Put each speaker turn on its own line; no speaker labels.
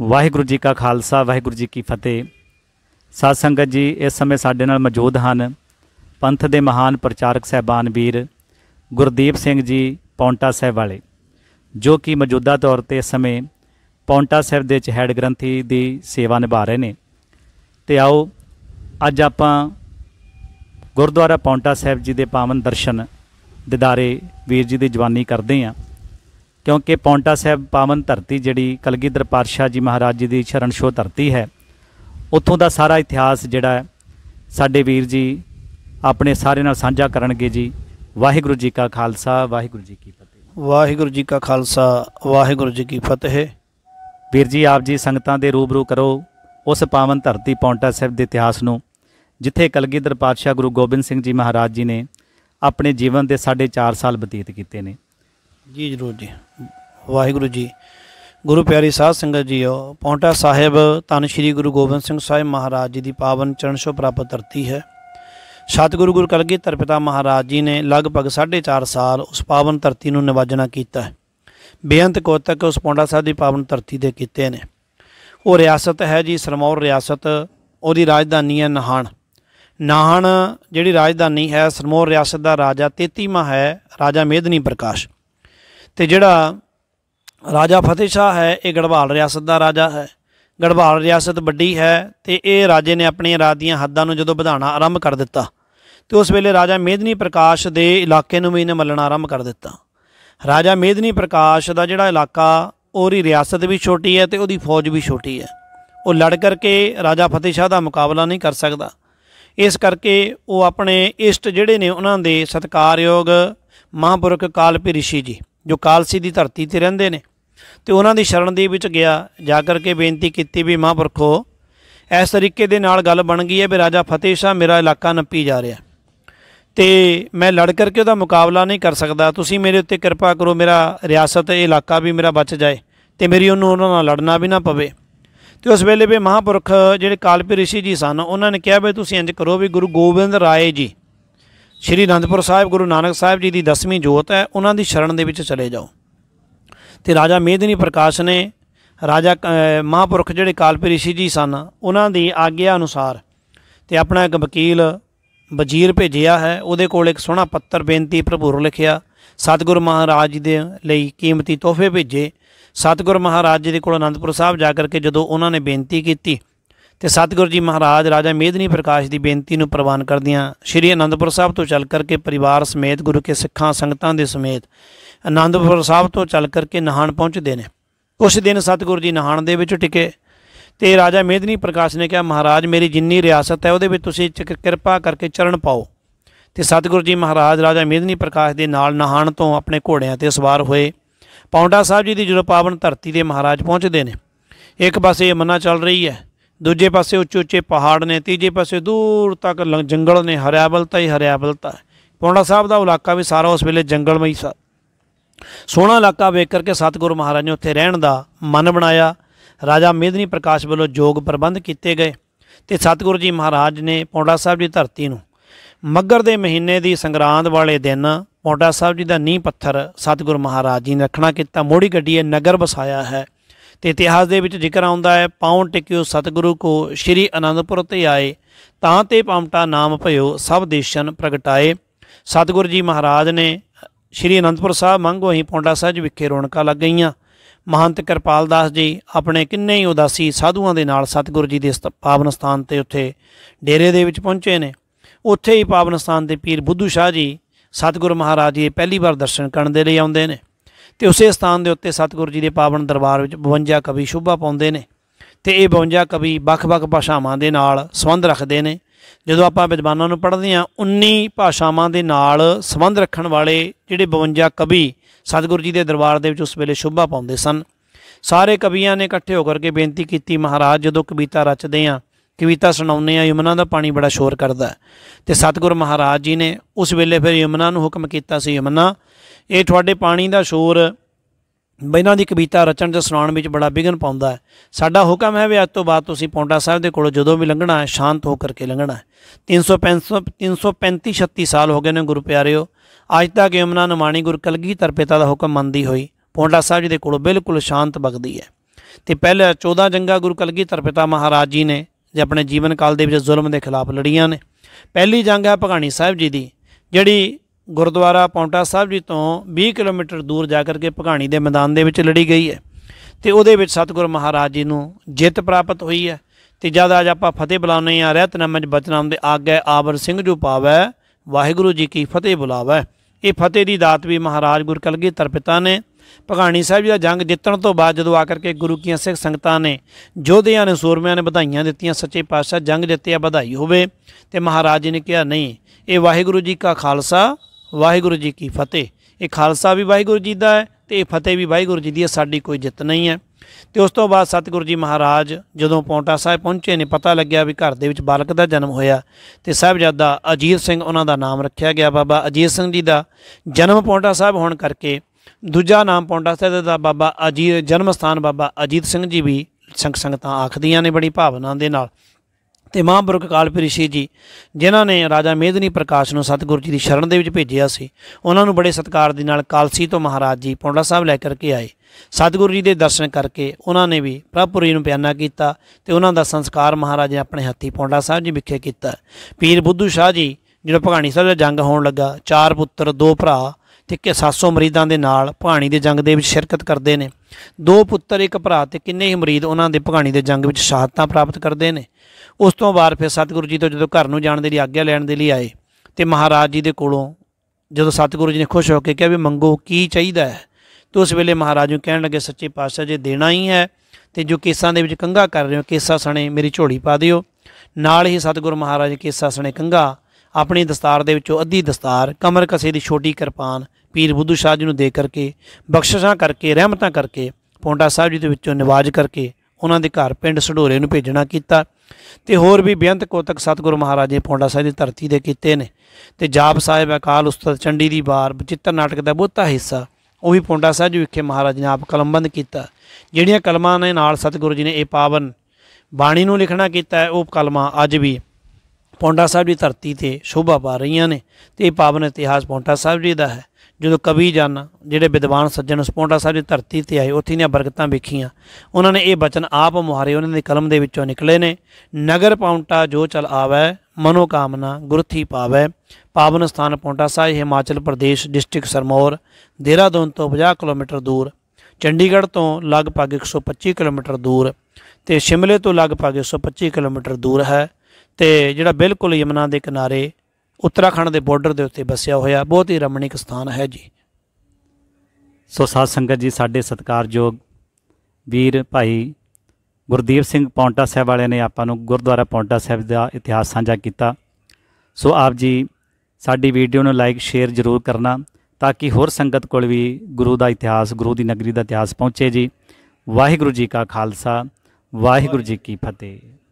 ਵਾਹਿਗੁਰੂ ਜੀ ਕਾ ਖਾਲਸਾ ਵਾਹਿਗੁਰੂ ਜੀ ਕੀ ਫਤਿਹ ਸਾਧ ਸੰਗਤ ਜੀ ਇਸ ਸਮੇਂ ਸਾਡੇ ਨਾਲ ਮੌਜੂਦ ਹਨ ਪੰਥ ਦੇ ਮਹਾਨ ਪ੍ਰਚਾਰਕ ਸਹਿਬਾਨ ਵੀਰ ਗੁਰਦੀਪ ਸਿੰਘ ਜੀ ਪੌਂਟਾ ਸਾਹਿਬ ਵਾਲੇ ਜੋ ਕਿ ਮੌਜੂਦਾ ਤੌਰ ਤੇ ਇਸ ਸਮੇਂ ਪੌਂਟਾ ਸਾਹਿਬ ਦੇ ਚ ਹੈਡ ਗ੍ਰੰਥੀ ਦੀ ਸੇਵਾ ਨਿਭਾ ਰਹੇ ਨੇ ਤੇ ਆਓ ਅੱਜ ਆਪਾਂ ਗੁਰਦੁਆਰਾ ਪੌਂਟਾ ਸਾਹਿਬ ਜੀ ਦੇ ਪਾਵਨ ਦਰਸ਼ਨ ਦਿਦਾਰੇ ਵੀਰ ਜੀ ਦੀ ਜਵਾਨੀ ਕਰਦੇ ਆ ਕਿਉਂਕਿ ਪੌਂਟਾ ਸਾਹਿਬ ਪਾਵਨ ਧਰਤੀ ਜਿਹੜੀ ਕਲਗੀਧਰ ਪਾਤਸ਼ਾਹ ਜੀ ਮਹਾਰਾਜ ਜੀ ਦੀ ਸ਼ਰਨ ਛੋ ਧਰਤੀ ਹੈ ਉੱਥੋਂ ਦਾ ਸਾਰਾ ਇਤਿਹਾਸ ਜਿਹੜਾ ਸਾਡੇ ਵੀਰ ਜੀ ਆਪਣੇ ਸਾਰੇ ਨਾਲ ਸਾਂਝਾ ਕਰਨਗੇ ਜੀ ਵਾਹਿਗੁਰੂ ਜੀ ਕਾ ਖਾਲਸਾ ਵਾਹਿਗੁਰੂ ਜੀ ਕੀ
ਫਤਿਹ ਵਾਹਿਗੁਰੂ ਜੀ ਕਾ ਖਾਲਸਾ ਵਾਹਿਗੁਰੂ ਜੀ ਕੀ ਫਤਿਹ
ਵੀਰ ਜੀ ਆਪ ਜੀ ਸੰਗਤਾਂ ਦੇ ਰੂਬਰੂ ਕਰੋ ਉਸ ਪਾਵਨ ਧਰਤੀ ਪੌਂਟਾ ਸਾਹਿਬ ਦੇ ਇਤਿਹਾਸ ਨੂੰ ਜਿੱਥੇ ਕਲਗੀਧਰ ਪਾਤਸ਼ਾਹ ਗੁਰੂ ਗੋਬਿੰਦ ਸਿੰਘ ਜੀ ਮਹਾਰਾਜ ਜੀ ਨੇ ਆਪਣੇ ਜੀਵਨ ਦੇ 4.5 ਸਾਲ ਬਤੀਤ ਕੀਤੇ ਨੇ
ਜੀ ਜਰੂਰ ਜੀ ਵਾਹਿਗੁਰੂ ਜੀ ਗੁਰੂ ਪਿਆਰੀ ਸਾਧ ਸੰਗਤ ਜੀਓ ਪੌਂਟਾ ਸਾਹਿਬ ਤਨ ਸ੍ਰੀ ਗੁਰੂ ਗੋਬਿੰਦ ਸਿੰਘ ਸਾਹਿਬ ਮਹਾਰਾਜ ਜੀ ਦੀ ਪਾਵਨ ਚਰਨ ਛੋ ਪ੍ਰਾਪਤ ਧਰਤੀ ਹੈ ਸਤਿਗੁਰੂ ਗੁਰੂ ਕਲਗੀਧਰ ਪਿਤਾ ਮਹਾਰਾਜ ਜੀ ਨੇ ਲਗਭਗ 4.5 ਸਾਲ ਉਸ ਪਾਵਨ ਧਰਤੀ ਨੂੰ ਨਿਵਾਜਣਾ ਕੀਤਾ ਹੈ ਬੇਅੰਤ ਕੋਤਕ ਉਸ ਪੌਂਡਾ ਸਾਹਿਬ ਦੀ ਪਾਵਨ ਧਰਤੀ ਦੇ ਕੀਤੇ ਨੇ ਉਹ ਰਿਆਸਤ ਹੈ ਜੀ ਸਰਮੌਰ ਰਿਆਸਤ ਉਹਦੀ ਰਾਜਧਾਨੀ ਹੈ ਨਹਾਣ ਨਾਹਣ ਜਿਹੜੀ ਰਾਜਧਾਨੀ ਹੈ ਸਰਮੋਰ ਰਿਆਸਤ ਦਾ ਰਾਜਾ 33ਵਾਂ ਹੈ ਰਾਜਾ ਮੇਦਨੀ ਪ੍ਰਕਾਸ਼ ਤੇ ਜਿਹੜਾ ਰਾਜਾ ਫਤਿਹ ਸ਼ਾਹ ਹੈ ਇਹ ਗੜਵਾਲ ਰਿਆਸਤ ਦਾ ਰਾਜਾ ਹੈ ਗੜਵਾਲ ਰਿਆਸਤ ਵੱਡੀ ਹੈ ਤੇ ਇਹ ਰਾਜੇ ਨੇ ਆਪਣੀਆਂ ਰਾਜ ਦੀਆਂ ਹੱਦਾਂ ਨੂੰ ਜਦੋਂ ਵਧਾਉਣਾ ਆਰੰਭ ਕਰ ਦਿੱਤਾ ਤੇ ਉਸ ਵੇਲੇ ਰਾਜਾ ਮੇਦਨੀ ਪ੍ਰਕਾਸ਼ ਦੇ ਇਲਾਕੇ ਨੂੰ ਵੀ ਇਹਨੇ ਮੱਲਣਾ ਆਰੰਭ ਕਰ ਦਿੱਤਾ ਰਾਜਾ ਮੇਦਨੀ ਪ੍ਰਕਾਸ਼ ਦਾ ਜਿਹੜਾ ਇਲਾਕਾ ਉਹਦੀ ਰਿਆਸਤ ਵੀ ਛੋਟੀ ਹੈ ਤੇ ਉਹਦੀ ਫੌਜ ਵੀ ਛੋਟੀ ਹੈ ਉਹ ਲੜ ਕਰਕੇ ਰਾਜਾ ਫਤਿਹ ਸ਼ਾਹ ਦਾ ਮੁਕਾਬਲਾ ਨਹੀਂ ਕਰ ਸਕਦਾ ਇਸ ਕਰਕੇ ਉਹ ਆਪਣੇ ਇਸ਼ਟ ਜਿਹੜੇ ਨੇ ਉਹਨਾਂ ਦੇ ਸਤਕਾਰਯੋਗ ਮਹਾਂਪੁਰਖ ਕਾਲਪੀ ਰਿਸ਼ੀ ਜੀ ਜੋ ਕਾਲਸੀ ਦੀ ਧਰਤੀ ਤੇ ਰਹਿੰਦੇ ਨੇ ਤੇ ਉਹਨਾਂ ਦੀ ਸ਼ਰਨ ਦੇ ਵਿੱਚ ਗਿਆ ਜਾ ਕਰਕੇ ਬੇਨਤੀ ਕੀਤੀ ਵੀ ਮਹਾਂਪੁਰਖੋ ਇਸ ਤਰੀਕੇ ਦੇ ਨਾਲ ਗੱਲ ਬਣ ਗਈ ਹੈ ਵੀ ਰਾਜਾ ਫਤਿਹ ਸ਼ਾਹ ਮੇਰਾ ਇਲਾਕਾ ਨੱਪੀ ਜਾ ਰਿਹਾ ਤੇ ਮੈਂ ਲੜ ਕਰਕੇ ਉਹਦਾ ਮੁਕਾਬਲਾ ਨਹੀਂ ਕਰ ਸਕਦਾ ਤੁਸੀਂ ਮੇਰੇ ਉੱਤੇ ਕਿਰਪਾ ਕਰੋ ਮੇਰਾ ਰਿਆਸਤ ਇਲਾਕਾ ਵੀ ਮੇਰਾ ਬਚ ਜਾਏ ਤੇ ਮੇਰੀ ਉਹਨੂੰ ਉਹਨਾਂ ਨਾਲ ਲੜਨਾ ਵੀ ਨਾ ਪਵੇ ਤੇ ਉਸ ਵੇਲੇ ਵੀ ਮਹਾਪੁਰਖ ਜਿਹੜੇ ਕਾਲਪੀ ਰਿਸ਼ੀ ਜੀ ਸਨ ਉਹਨਾਂ ਨੇ ਕਿਹਾ ਵੀ ਤੁਸੀਂ ਇੰਜ ਕਰੋ ਵੀ ਗੁਰੂ ਗੋਬਿੰਦ ਰਾਏ ਜੀ ਸ਼੍ਰੀ ਅਨੰਦਪੁਰ ਸਾਹਿਬ ਗੁਰੂ ਨਾਨਕ ਸਾਹਿਬ ਜੀ ਦੀ ਦਸਵੀਂ ਜੋਤ ਹੈ ਉਹਨਾਂ ਦੀ ਸ਼ਰਣ ਦੇ ਵਿੱਚ ਚਲੇ ਜਾਓ ਤੇ ਰਾਜਾ ਮੇਧਨੀ ਪ੍ਰਕਾਸ਼ ਨੇ ਰਾਜਾ ਮਹਾਪੁਰਖ ਜਿਹੜੇ ਕਾਲਪੀ ਰਿਸ਼ੀ ਜੀ ਸਨ ਉਹਨਾਂ ਦੀ ਆਗਿਆ ਅਨੁਸਾਰ ਤੇ ਆਪਣਾ ਇੱਕ ਵਕੀਲ ਵਜ਼ੀਰ ਭੇਜਿਆ ਹੈ ਉਹਦੇ ਕੋਲ ਇੱਕ ਸੋਹਣਾ ਪੱਤਰ ਬੇਨਤੀ ਪ੍ਰਭੂ ਲਿਖਿਆ ਸਤਗੁਰੂ ਮਹਾਰਾਜ ਜੀ ਦੇ ਲਈ ਕੀਮਤੀ ਤੋਹਫੇ ਭੇਜੇ ਸਤਗੁਰ ਮਹਾਰਾਜ ਜੀ ਦੇ ਕੋਲ ਅਨੰਦਪੁਰ ਸਾਹਿਬ ਜਾ ਕਰਕੇ ਜਦੋਂ ਉਹਨਾਂ ਨੇ ਬੇਨਤੀ ਕੀਤੀ ਤੇ ਸਤਗੁਰ ਜੀ ਮਹਾਰਾਜ ਰਾਜਾ ਮੇਧਨੀ ਪ੍ਰਕਾਸ਼ ਦੀ ਬੇਨਤੀ ਨੂੰ ਪ੍ਰਵਾਨ ਕਰਦਿਆਂ ਸ਼੍ਰੀ ਅਨੰਦਪੁਰ ਸਾਹਿਬ ਤੋਂ ਚੱਲ ਕਰਕੇ ਪਰਿਵਾਰ ਸਮੇਤ ਗੁਰੂ ਕੇ ਸਿੱਖਾਂ ਸੰਗਤਾਂ ਦੇ ਸਮੇਤ ਅਨੰਦਪੁਰ ਸਾਹਿਬ ਤੋਂ ਚੱਲ ਕਰਕੇ ਨਹਾਣ ਪਹੁੰਚਦੇ ਨੇ ਉਸ ਦਿਨ ਸਤਗੁਰ ਜੀ ਨਹਾਣ ਦੇ ਵਿੱਚ ਟਿਕੇ ਤੇ ਰਾਜਾ ਮੇਧਨੀ ਪ੍ਰਕਾਸ਼ ਨੇ ਕਿਹਾ ਮਹਾਰਾਜ ਮੇਰੀ ਜਿੰਨੀ ਰਿਆਸਤ ਹੈ ਉਹਦੇ ਵਿੱਚ ਤੁਸੀਂ ਕਿਰਪਾ ਕਰਕੇ ਚਰਨ ਪਾਓ ਤੇ ਸਤਗੁਰ ਜੀ ਮਹਾਰਾਜ ਰਾਜਾ ਮੇਧਨੀ ਪ੍ਰਕਾਸ਼ ਦੇ ਨਾਲ ਨਹਾਣ ਤੋਂ ਆਪਣੇ ਘੋੜਿਆਂ ਤੇ ਸਵਾਰ ਹੋਏ ਪੌਂਡਾ ਸਾਹਿਬ ਜੀ ਦੀ ਜਦੋਂ ਪਾਵਨ ਧਰਤੀ ਦੇ ਮਹਾਰਾਜ ਪਹੁੰਚਦੇ ਨੇ ਇੱਕ ਪਾਸੇ ਮੰਨਾ ਚੱਲ ਰਹੀ ਹੈ ਦੂਜੇ ਪਾਸੇ ਉੱਚੇ ਉੱਚੇ ਪਹਾੜ ਨੇ ਤੀਜੇ ਪਾਸੇ ਦੂਰ ਤੱਕ ਜੰਗਲ ਨੇ ਹਰਿਆਵਲਤਾ ਹੀ ਹਰਿਆਵਲਤਾ ਪੌਂਡਾ ਸਾਹਿਬ ਦਾ ਇਲਾਕਾ ਵੀ ਸਾਰਾ ਉਸ ਵੇਲੇ ਜੰਗਲਮਈ ਸੀ ਸੋਹਣਾ ਇਲਾਕਾ ਵੇਖ ਕਰਕੇ ਸਤਿਗੁਰੂ ਮਹਾਰਾਜ ਨੇ ਉੱਥੇ ਰਹਿਣ ਦਾ ਮਨ ਬਣਾਇਆ ਰਾਜਾ ਮੇਧਨੀ ਪ੍ਰਕਾਸ਼ ਵੱਲੋਂ ਜੋਗ ਪ੍ਰਬੰਧ ਕੀਤੇ ਗਏ ਤੇ ਸਤਿਗੁਰੂ ਜੀ ਮਹਾਰਾਜ ਨੇ ਪੌਂਡਾ ਸਾਹਿਬ ਦੀ ਧਰਤੀ ਨੂੰ ਮੱਗਰ ਦੇ ਮਹੀਨੇ ਦੀ ਸੰਗਰਾਂਦ ਵਾਲੇ ਦਿਨ ਮੋਢਾ ਸਾਹਿਬ ਜੀ ਦਾ ਨੀਂਹ ਪੱਥਰ ਸਤਿਗੁਰ ਮਹਾਰਾਜ ਜੀ ਨੇ ਰੱਖਣਾ ਕੀਤਾ ਮੋੜੀ ਗੱਡੀਏ ਨਗਰ ਵਸਾਇਆ ਹੈ ਤੇ ਇਤਿਹਾਸ ਦੇ ਵਿੱਚ ਜ਼ਿਕਰ ਆਉਂਦਾ ਹੈ ਪਾਉਂ ਟਿਕਿਓ ਸਤਿਗੁਰੂ ਕੋ ਸ਼੍ਰੀ ਅਨੰਦਪੁਰ ਤੇ ਆਏ ਤਾਂ ਤੇ ਪਾਮਟਾ ਨਾਮ ਭਇਓ ਸਭ ਦੇਸ਼ਨ ਪ੍ਰਗਟਾਏ ਸਤਿਗੁਰ ਜੀ ਮਹਾਰਾਜ ਨੇ ਸ਼੍ਰੀ ਅਨੰਦਪੁਰ ਸਾਹਿਬ ਮੰਗੋ ਹੀ ਪੌਂਡਾ ਸਾਹਿਬ ਵਿਖੇ ਰੌਣਕਾਂ ਲੱਗ ਗਈਆਂ ਮਹੰਤ ਕਿਰਪਾਲ ਦਾਸ ਜੀ ਆਪਣੇ ਕਿੰਨੇ ਹੀ ਉਦਾਸੀ ਸਾਧੂਆਂ ਦੇ ਨਾਲ ਸਤਿਗੁਰੂ ਜੀ ਦੇ ਪਾਵਨ ਸਥਾਨ ਤੇ ਉੱਥੇ ਡੇਰੇ ਦੇ ਵਿੱਚ ਪਹੁੰਚੇ ਨੇ ਉੱਥੇ ਹੀ ਪਾਵਨ ਸਥਾਨ ਤੇ ਪੀਰ ਬੁੱਧੂ ਸ਼ਾਹ ਜੀ ਸਤਗੁਰ ਮਹਾਰਾਜ ਜੀ ਪਹਿਲੀ ਵਾਰ ਦਰਸ਼ਨ ਕਰਨ ਦੇ ਲਈ ਆਉਂਦੇ ਨੇ ਤੇ ਉਸੇ ਸਥਾਨ ਦੇ ਉੱਤੇ ਸਤਗੁਰ ਜੀ ਦੇ ਪਾਵਨ ਦਰਬਾਰ ਵਿੱਚ 52 ਕਵੀ ਸ਼ੋਭਾ ਪਾਉਂਦੇ ਨੇ ਤੇ ਇਹ 52 ਕਵੀ ਵੱਖ-ਵੱਖ ਭਾਸ਼ਾਵਾਂ ਦੇ ਨਾਲ ਸੰਬੰਧ ਰੱਖਦੇ ਨੇ ਜਦੋਂ ਆਪਾਂ ਵਿਦਵਾਨਾਂ ਨੂੰ ਪੜ੍ਹਦੇ ਹਾਂ 19 ਭਾਸ਼ਾਵਾਂ ਦੇ ਨਾਲ ਸੰਬੰਧ ਰੱਖਣ ਵਾਲੇ ਜਿਹੜੇ 52 ਕਵੀ ਸਤਿਗੁਰ ਜੀ ਦੇ ਦਰਬਾਰ ਦੇ ਵਿੱਚ ਉਸ ਵੇਲੇ ਸ਼ੋਭਾ ਪਾਉਂਦੇ ਸਨ ਸਾਰੇ ਕਵੀਆਂ ਨੇ ਇਕੱਠੇ ਹੋ ਕਰਕੇ ਬੇਨਤੀ ਕੀਤੀ ਮਹਾਰਾਜ ਜਦੋਂ ਕਵਿਤਾ ਰਚਦੇ ਆ ਕਵਿਤਾ ਸੁਣਾਉਂਦੇ ਆ ਯਮਨਾ ਦਾ ਪਾਣੀ ਬੜਾ ਸ਼ੋਰ ਕਰਦਾ ਤੇ ਸਤਗੁਰ ਮਹਾਰਾਜ ਜੀ ਨੇ ਉਸ ਵੇਲੇ ਫਿਰ ਯਮਨਾ ਨੂੰ ਹੁਕਮ ਕੀਤਾ ਸੀ ਯਮਨਾ ਇਹ ਤੁਹਾਡੇ ਪਾਣੀ ਦਾ ਸ਼ੋਰ ਇਹਨਾਂ ਦੀ ਕਵਿਤਾ ਰਚਣ ਤੇ ਸੁਣਾਉਣ ਵਿੱਚ ਬੜਾ ਵਿਗਨ ਪਾਉਂਦਾ ਹੈ ਸਾਡਾ ਹੁਕਮ ਹੈ ਵੀ ਅੱਜ ਤੋਂ ਬਾਅਦ ਤੁਸੀਂ ਪੌਂਡਾ ਸਾਹਿਬ ਦੇ ਕੋਲੋਂ ਜਦੋਂ ਵੀ ਲੰਘਣਾ ਹੈ ਸ਼ਾਂਤ ਹੋ ਕਰਕੇ ਲੰਘਣਾ ਹੈ 350 335 36 ਸਾਲ ਹੋ ਗਏ ਨੇ ਗੁਰੂ ਪਿਆਰਿਓ ਅੱਜ ਤੱਕ ਯਮਨਾ ਨਮਾਣੀ ਗੁਰ ਕਲਗੀ ਤਰਪੇਤਾ ਦਾ ਹੁਕਮ ਮੰਨਦੀ ਹੋਈ ਪੌਂਡਾ ਸਾਹਿਬ ਜੀ ਦੇ ਕੋਲੋਂ ਬਿਲਕੁਲ ਸ਼ਾਂਤ ਵਗਦੀ ਹੈ ਤੇ ਪਹਿਲੇ 14 ਜੰਗਾ ਗੁਰੂ ਕਲਗੀ ਤਰਪੇਤਾ ਮਹਾਰਾਜ ਜੀ ਨੇ ਜੇ ਆਪਣੇ ਜੀਵਨ ਕਾਲ ਦੇ ਵਿੱਚ ਜ਼ੁਲਮ ਦੇ ਖਿਲਾਫ ਲੜੀਆਂ ਨੇ ਪਹਿਲੀ ਜੰਗ ਹੈ ਭਗਾਣੀ ਸਾਹਿਬ ਜੀ ਦੀ ਜਿਹੜੀ ਗੁਰਦੁਆਰਾ ਪੌਂਟਾ ਸਾਹਿਬ ਜੀ ਤੋਂ 20 ਕਿਲੋਮੀਟਰ ਦੂਰ ਜਾ ਕਰਕੇ ਭਗਾਣੀ ਦੇ ਮੈਦਾਨ ਦੇ ਵਿੱਚ ਲੜੀ ਗਈ ਹੈ ਤੇ ਉਹਦੇ ਵਿੱਚ ਸਤਗੁਰ ਮਹਾਰਾਜ ਜੀ ਨੂੰ ਜਿੱਤ ਪ੍ਰਾਪਤ ਹੋਈ ਹੈ ਤੇ ਜਦ ਅੱਜ ਆਪਾਂ ਫਤਿਹ ਬੁਲਾਉਣੇ ਆ ਵਿੱਚ ਬਚਨਾਮ ਦੇ ਆਗੇ ਆਵਰ ਸਿੰਘ ਜੋ ਪਾਵੈ ਵਾਹਿਗੁਰੂ ਜੀ ਕੀ ਫਤਿਹ ਬੁਲਾਵਾ ਇਹ ਫਤਿਹ ਦੀ ਦਾਤ ਵੀ ਮਹਾਰਾਜ ਗੁਰ ਤਰਪਿਤਾ ਨੇ ਭਗਾਣੀ ਸਾਹਿਬ ਜੀ ਦਾ ਜੰਗ ਜਿੱਤਣ ਤੋਂ ਬਾਅਦ ਜਦੋਂ ਆ ਕਰਕੇ ਗੁਰੂ ਕੀਆਂ ਸਿੱਖ ਸੰਗਤਾਂ ਨੇ ਯੋਧਿਆਂ ਨੇ ਸੂਰਮਿਆਂ ਨੇ ਵਧਾਈਆਂ ਦਿੱਤੀਆਂ ਸੱਚੇ ਪਾਤਸ਼ਾਹ ਜੰਗ ਜਿੱਤਿਆ ਵਧਾਈ ਹੋਵੇ ਤੇ ਮਹਾਰਾਜ ਜੀ ਨੇ ਕਿਹਾ ਨਹੀਂ ਇਹ ਵਾਹਿਗੁਰੂ ਜੀ ਕਾ ਖਾਲਸਾ ਵਾਹਿਗੁਰੂ ਜੀ ਕੀ ਫਤਿਹ ਇਹ ਖਾਲਸਾ ਵੀ ਵਾਹਿਗੁਰੂ ਜੀ ਦਾ ਹੈ ਤੇ ਇਹ ਫਤਿਹ ਵੀ ਵਾਹਿਗੁਰੂ ਜੀ ਦੀ ਹੈ ਸਾਡੀ ਕੋਈ ਜਿੱਤ ਨਹੀਂ ਹੈ ਤੇ ਉਸ ਤੋਂ ਬਾਅਦ ਸਤਿਗੁਰੂ ਜੀ ਮਹਾਰਾਜ ਜਦੋਂ ਪੌਂਟਾ ਸਾਹਿਬ ਪਹੁੰਚੇ ਨੇ ਪਤਾ ਲੱਗਿਆ ਵੀ ਘਰ ਦੇ ਵਿੱਚ ਬਾਲਕ ਦਾ ਜਨਮ ਹੋਇਆ ਤੇ ਸਾਹਿਬਜ਼ਾਦਾ ਅਜੀਤ ਸਿੰਘ ਉਹਨਾਂ ਦਾ ਨਾਮ ਰੱਖਿਆ ਗਿਆ ਬਾਬਾ ਅਜੀਤ ਸਿੰਘ ਜੀ ਦਾ ਜਨਮ ਪੌਂਟਾ ਸਾਹਿਬ ਹੋਣ ਕਰਕੇ ਦੂਜਾ ਨਾਮ ਪੌਂਡਾ ਸਾਹਿਬ ਦਾ ਬਾਬਾ ਅਜੀਤ ਜਨਮ ਸਥਾਨ ਬਾਬਾ ਅਜੀਤ ਸਿੰਘ ਜੀ ਵੀ ਸੰਗ ਸੰਗਤਾਂ ਆਖਦੀਆਂ ਨੇ ਬੜੀ ਭਾਵਨਾ ਦੇ ਨਾਲ ਤੇ ਮਹਾਂਪੁਰਖ ਕਾਲਪੀ ਰਿਸ਼ੀ ਜੀ ਜਿਨ੍ਹਾਂ ਨੇ ਰਾਜਾ ਮੇਧਨੀ ਪ੍ਰਕਾਸ਼ ਨੂੰ ਸਤਿਗੁਰੂ ਜੀ ਦੀ ਸ਼ਰਨ ਦੇ ਵਿੱਚ ਭੇਜਿਆ ਸੀ ਉਹਨਾਂ ਨੂੰ ਬੜੇ ਸਤਕਾਰ ਦੇ ਨਾਲ ਕਾਲਸੀ ਤੋਂ ਮਹਾਰਾਜ ਜੀ ਪੌਂਡਾ ਸਾਹਿਬ ਲੈ ਕਰਕੇ ਆਏ ਸਤਿਗੁਰੂ ਜੀ ਦੇ ਦਰਸ਼ਨ ਕਰਕੇ ਉਹਨਾਂ ਨੇ ਵੀ ਪ੍ਰਭਪੁਰੀ ਨੂੰ ਪਿਆਨਾ ਕੀਤਾ ਤੇ ਉਹਨਾਂ ਦਾ ਸੰਸਕਾਰ ਮਹਾਰਾਜ ਨੇ ਆਪਣੇ ਹੱਥੀ ਪੌਂਡਾ ਸਾਹਿਬ ਜੀ ਵਿਖੇ ਕੀਤਾ ਪੀਰ ਬੁੱਧੂ ਸ਼ਾਹ ਜੀ ਜਿਹੜਾ ਭਗਾਣੀ ਸਾਹਿਬ ਦਾ ਜੰਗ ਹੋਣ ਲੱਗਾ ਚਾਰ ਪੁੱਤਰ ਦੋ ਭਰਾ ਤੇ ਕਿ 700 ਮਰੀਦਾਂ ਦੇ ਨਾਲ ਪਹਾਣੀ ਦੇ ਜੰਗ ਦੇ ਵਿੱਚ ਸ਼ਿਰਕਤ ਕਰਦੇ ਨੇ ਦੋ ਪੁੱਤਰ ਇੱਕ ਭਰਾ ਤੇ ਕਿੰਨੇ ਹੀ ਮਰੀਦ ਉਹਨਾਂ ਦੇ ਪਹਾਣੀ ਦੇ ਜੰਗ ਵਿੱਚ ਸ਼ਹਾਦਤਾਂ ਪ੍ਰਾਪਤ ਕਰਦੇ ਨੇ ਉਸ ਤੋਂ ਬਾਅਦ ਫਿਰ ਸਤਿਗੁਰੂ ਜੀ ਤੋਂ ਜਦੋਂ ਘਰ ਨੂੰ ਜਾਣ ਦੇ ਲਈ ਆਗਿਆ ਲੈਣ ਦੇ ਲਈ ਆਏ ਤੇ ਮਹਾਰਾਜ ਜੀ ਦੇ ਕੋਲੋਂ ਜਦੋਂ ਸਤਿਗੁਰੂ ਜੀ ਨੇ ਖੁਸ਼ ਹੋ ਕੇ ਕਿਹਾ ਵੀ ਮੰਗੋ ਕੀ ਚਾਹੀਦਾ ਹੈ ਤੇ ਉਸ ਵੇਲੇ ਮਹਾਰਾਜ ਨੂੰ ਕਹਿਣ ਲੱਗੇ ਸੱਚੇ ਪਾਤਸ਼ਾਹ ਜੇ ਦੇਣਾ ਹੀ ਹੈ ਤੇ ਜੋ ਕੇਸਾਂ ਦੇ ਵਿੱਚ ਕੰਗਾ ਕਰ ਰਹੇ ਹੋ ਕੇਸਾ ਸਣੇ ਮੇਰੀ ਝੋਲੀ ਪਾ ਦਿਓ ਨਾਲ ਹੀ ਸਤਿਗੁਰ ਮਹਾਰਾਜ ਕੇਸਾ ਸਣੇ ਕੰਗਾ ਆਪਣੀ ਦਸਤਾਰ ਦੇ ਵਿੱਚੋਂ ਅੱਧੀ ਦਸਤਾਰ ਕਮਰ ਕਸੇ ਦੀ ਛੋਟੀ ਕਿਰਪਾਨ ਪੀਰ ਬੁੱਧੂ ਸ਼ਾਹ ਜੀ ਨੂੰ ਦੇ ਕਰਕੇ ਬਖਸ਼ਿਸ਼ਾਂ ਕਰਕੇ ਰਹਿਮਤਾਂ ਕਰਕੇ ਪੌਂਡਾ ਸਾਹਿਬ ਜੀ ਦੇ ਵਿੱਚੋਂ ਨਿਵਾਜ ਕਰਕੇ ਉਹਨਾਂ ਦੇ ਘਰ ਪਿੰਡ ਸਢੋਰੇ ਨੂੰ ਭੇਜਣਾ ਕੀਤਾ ਤੇ ਹੋਰ ਵੀ ਬੇਅੰਤ ਕੋਤਕ ਸਤਗੁਰੂ ਮਹਾਰਾਜ ਜੀ ਪੌਂਡਾ ਸਾਹਿਬ ਦੀ ਧਰਤੀ ਦੇ ਕੀਤੇ ਨੇ ਤੇ ਜਾਪ ਸਾਹਿਬ ਅਕਾਲ ਉਸਤਤ ਚੰਡੀ ਦੀ ਬਾਰ ਬਚਿੱਤਰ ਨਾਟਕ ਦਾ ਬਹੁਤਾ ਹਿੱਸਾ ਉਹ ਵੀ ਪੌਂਡਾ ਸਾਹਿਬ ਜੀ ਵਿਖੇ ਮਹਾਰਾਜ ਨੇ ਆਪ ਕਲਮਬੰਦ ਕੀਤਾ ਜਿਹੜੀਆਂ ਕਲਮਾਂ ਨੇ ਨਾਲ ਸਤਗੁਰੂ ਜੀ ਨੇ ਇਹ ਪਾਵਨ ਬਾਣੀ ਨੂੰ ਲਿਖਣਾ ਕੀਤਾ ਉਹ ਕਲਮਾਂ ਅੱਜ ਵੀ ਪੌਂਟਾ ਸਾਹਿਬ ਦੀ ਧਰਤੀ ਤੇ ਸ਼ੋਭਾ ਪਾ ਰਹੀਆਂ ਨੇ ਤੇ ਇਹ ਪਾਵਨ ਇਤਿਹਾਸ ਪੌਂਟਾ ਸਾਹਿਬ ਜੀ ਦਾ ਹੈ ਜਦੋਂ ਕਵੀ ਜਨ ਜਿਹੜੇ ਵਿਦਵਾਨ ਸੱਜਣ ਸਪੌਂਟਾ ਸਾਹਿਬ ਦੀ ਧਰਤੀ ਤੇ ਆਏ ਉੱਥੇ ਦੀਆਂ ਬਰਕਤਾਂ ਵੇਖੀਆਂ ਉਹਨਾਂ ਨੇ ਇਹ ਬਚਨ ਆਪ ਮੁਹਾਰੇ ਉਹਨਾਂ ਦੇ ਕਲਮ ਦੇ ਵਿੱਚੋਂ ਨਿਕਲੇ ਨੇ ਨਗਰ ਪੌਂਟਾ ਜੋ ਚਲ ਆਵੇ ਮਨੋ ਕਾਮਨਾ ਗੁਰਥੀ ਪਾਵੇ ਪਾਵਨ ਸਥਾਨ ਪੌਂਟਾ ਸਾਹਿਬ ਹਿਮਾਚਲ ਪ੍ਰਦੇਸ਼ ਡਿਸਟ੍ਰਿਕਟ ਸਰਮੌਰ ਦੇਹਰਾਦੂਨ ਤੋਂ 50 ਕਿਲੋਮੀਟਰ ਦੂਰ ਚੰਡੀਗੜ੍ਹ ਤੋਂ ਲਗਭਗ 125 ਕਿਲੋਮੀਟਰ ਦੂਰ ਤੇ ਸ਼ਿਮਲੇ ਤੋਂ ਲਗਭਗ 125 ਕਿਲੋਮੀਟਰ ਦੂਰ ਹੈ ਤੇ ਜਿਹੜਾ ਬਿਲਕੁਲ ਯਮਨਾ ਦੇ ਕਿਨਾਰੇ ਉੱਤਰਾਖੰਡ ਦੇ ਬਾਰਡਰ ਦੇ ਉੱਤੇ ਬਸਿਆ ਹੋਇਆ ਬਹੁਤ ਹੀ ਰਮਣੀਕ ਸਥਾਨ ਹੈ ਜੀ
ਸੋ ਸਾਧ ਸੰਗਤ ਜੀ ਸਾਡੇ ਸਤਿਕਾਰਯੋਗ ਵੀਰ ਭਾਈ ਗੁਰਦੀਪ ਸਿੰਘ ਪੌਂਟਾ ਸਾਹਿਬ ਵਾਲਿਆਂ ਨੇ ਆਪਾਂ ਨੂੰ ਗੁਰਦੁਆਰਾ ਪੌਂਟਾ ਸਾਹਿਬ ਦਾ ਇਤਿਹਾਸ ਸਾਂਝਾ ਕੀਤਾ ਸੋ ਆਪ ਜੀ ਸਾਡੀ ਵੀਡੀਓ ਨੂੰ ਲਾਈਕ ਸ਼ੇਅਰ ਜ਼ਰੂਰ ਕਰਨਾ ਤਾਂ ਕਿ ਹੋਰ ਸੰਗਤ ਕੋਲ ਵੀ ਗੁਰੂ ਦਾ ਇਤਿਹਾਸ ਗੁਰੂ ਦੀ ਨਗਰੀ ਦਾ ਇਤਿਹਾਸ ਪਹੁੰਚੇ ਜੀ ਵਾਹਿਗੁਰੂ ਜੀ ਕਾ ਖਾਲਸਾ ਵਾਹਿਗੁਰੂ ਜੀ ਕੀ ਫਤਿਹ